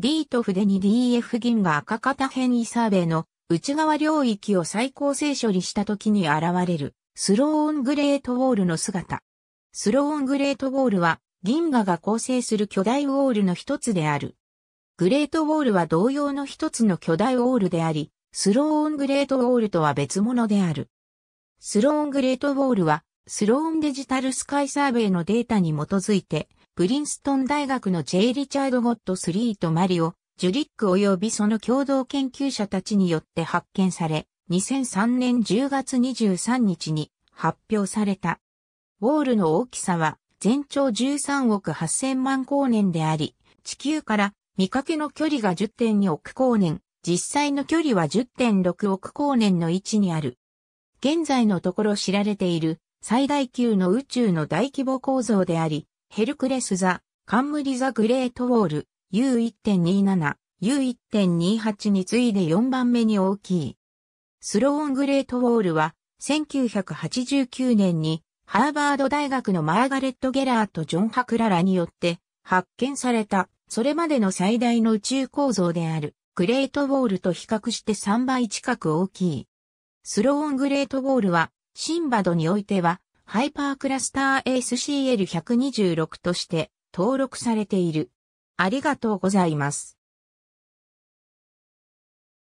D と筆に DF 銀が赤型変異サーベイの内側領域を再構成処理した時に現れるスローオングレートウォールの姿。スローオングレートウォールは銀河が構成する巨大ウォールの一つである。グレートウォールは同様の一つの巨大ウォールであり、スローオングレートウォールとは別物である。スローオングレートウォールは、スローンデジタルスカイサーベイのデータに基づいて、プリンストン大学のジェイ・リチャード・ゴッドスリーとマリオ、ジュリック及びその共同研究者たちによって発見され、2003年10月23日に発表された。ウォールの大きさは全長13億8000万光年であり、地球から見かけの距離が10.2億光年、実際の距離は10.6億光年の位置にある。現在のところ知られている最大級の宇宙の大規模構造であり、ヘルクレスザ・カンムリ・ザ・グレートウォール、U1.27、U1.28 に次いで4番目に大きい。スローングレートウォールは、1989年に、ハーバード大学のマーガレット・ゲラーとジョン・ハクララによって発見された、それまでの最大の宇宙構造である、グレートウォールと比較して3倍近く大きい。スローングレートウォールは、シンバドにおいては、ハイパークラスター ASCL126 として登録されている。ありがとうございます。